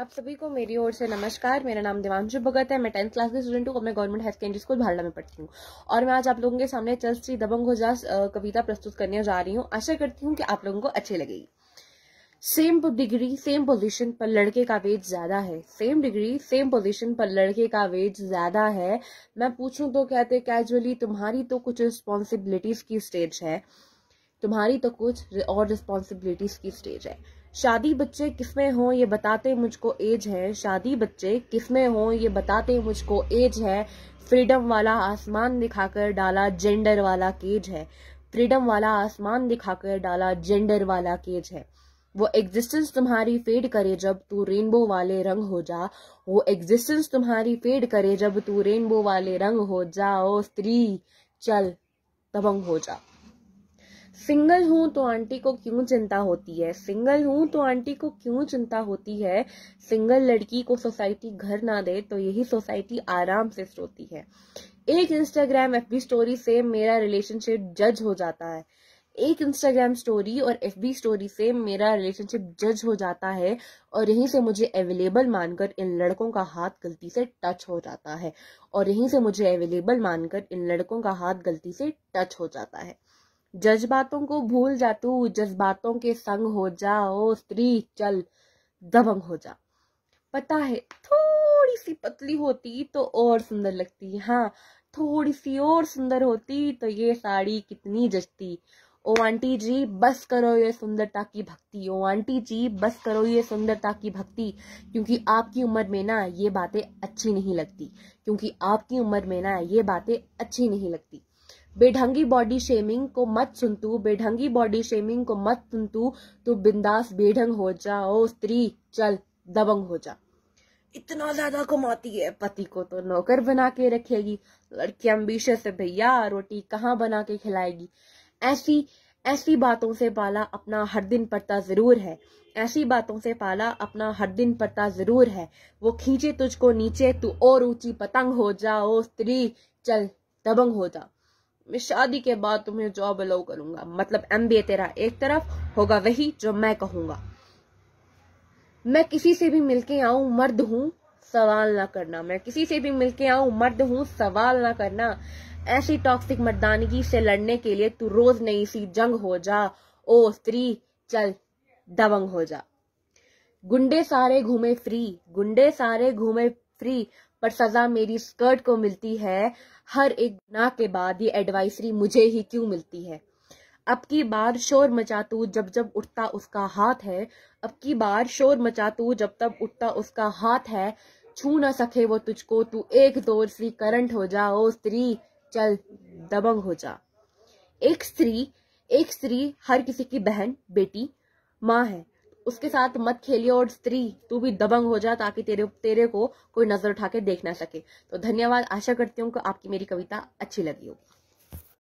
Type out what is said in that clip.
आप सभी को मेरी ओर से नमस्कार मेरा नाम देवांशु भगत है मैं टेंथ क्लास के स्टूडेंट हूँ मैं गवर्नमेंट हायर सेकेंडरी स्कूल भाड़ा में पढ़ती हूँ और मैं आज आप लोगों के सामने चल श्री दबंग हो जा कविता प्रस्तुत करने जा रही हूँ आशा करती हूँ कि आप लोगों को अच्छी लगेगी सेम डिग्री सेम पोजीशन पर लड़के का वेज ज्यादा है सेम डिग्री सेम पोजीशन पर लड़के का वेज ज्यादा है मैं पूछूं तो कहते कैजुअली तुम्हारी तो कुछ रिस्पॉन्सिबिलिटीज की स्टेज है तुम्हारी तो कुछ और रिस्पॉन्सिबिलिटीज की स्टेज है शादी बच्चे किस में हों ये बताते मुझको एज है शादी बच्चे किस में हों ये बताते मुझको एज है फ्रीडम वाला आसमान दिखाकर डाला जेंडर वाला केज है फ्रीडम वाला आसमान दिखाकर डाला जेंडर वाला केज है वो एग्जिस्टेंस तुम्हारी फेड करे जब तू रेनबो वाले रंग हो जा वो एग्जिस्टेंस तुम्हारी फेड करे जब तू रेनबो वाले रंग हो जा ओ स्त्री चल दबंग हो जा सिंगल हूं तो आंटी को क्यों चिंता होती है सिंगल हूं तो आंटी को क्यों चिंता होती है सिंगल लड़की को सोसाइटी घर ना दे तो यही सोसाइटी आराम से सोती है एक इंस्टाग्राम एफ स्टोरी से मेरा रिलेशनशिप जज हो जाता है एक इंस्टाग्राम स्टोरी और एफ बी स्टोरी से मेरा रिलेशनशिप जज हो जाता है और यहीं से मुझे अवेलेबल मानकर इन लड़कों का हाथ गलती से टच हो जाता है और यहीं से मुझे अवेलेबल मानकर इन लड़कों का हाथ गलती से टच हो जाता है जज्बातों को भूल जा तू जज्बातों के संग हो जा ओ स्त्री चल दबंग हो जा पता है थोड़ी सी पतली होती तो और सुंदर लगती हाँ थोड़ी सी और सुंदर होती तो ये साड़ी कितनी जचती ओ आंटी जी बस करो ये सुंदरता की भक्ति ओ आंटी जी बस करो ये सुंदरता की भक्ति क्योंकि आपकी उम्र में ना ये बातें अच्छी नहीं लगती क्योंकि आपकी उम्र में ना ये बातें अच्छी नहीं लगती बेढंगी बॉडी शेमिंग को मत सुन तू बेढंगी बॉडी शेमिंग को मत सुन तू तू तो बिंदास बेढंग हो जा ओ स्त्री चल दबंग हो जा इतना ज्यादा कमाती है पति को तो नौकर बना के रखेगी लड़की अम्बिशस है भैया रोटी कहाँ बना के खिलाएगी ऐसी ऐसी बातों से पाला अपना हर दिन पड़ता जरूर है ऐसी बातों से पाला अपना हर दिन पड़ता जरूर है वो खींचे तुझको नीचे तू और ऊंची पतंग हो जा ओ स्त्री चल दबंग हो जा मैं शादी के बाद तुम्हें जॉब अलाउ करूंगा मतलब एमबीए तेरा एक तरफ होगा वही जो मैं कहूंगा मैं किसी से भी मिलके आऊं मर्द हूं सवाल ना करना मैं किसी से भी मिलके आऊं मर्द हूं सवाल ना करना ऐसी टॉक्सिक मर्दानगी से लड़ने के लिए तू रोज नई सी जंग हो जा ओ स्त्री चल दबंग हो जा गुंडे सारे घूमे फ्री गुंडे सारे घूमे फ्री पर सजा मेरी स्कर्ट को मिलती है हर एक गुना के बाद ये एडवाइसरी मुझे ही क्यों मिलती है अब की बार शोर मचा तू जब जब उठता उसका हाथ है अब की बार शोर मचा तू जब तब उठता उसका हाथ है छू ना सके वो तुझको तू एक दौर सी करंट हो जा ओ स्त्री चल दबंग हो जा एक स्त्री एक स्त्री हर किसी की बहन बेटी माँ है उसके साथ मत खेलिए और स्त्री तू भी दबंग हो जा ताकि तेरे तेरे को कोई नजर उठा के देख ना सके तो धन्यवाद आशा करती हूँ कि आपकी मेरी कविता अच्छी लगी होगी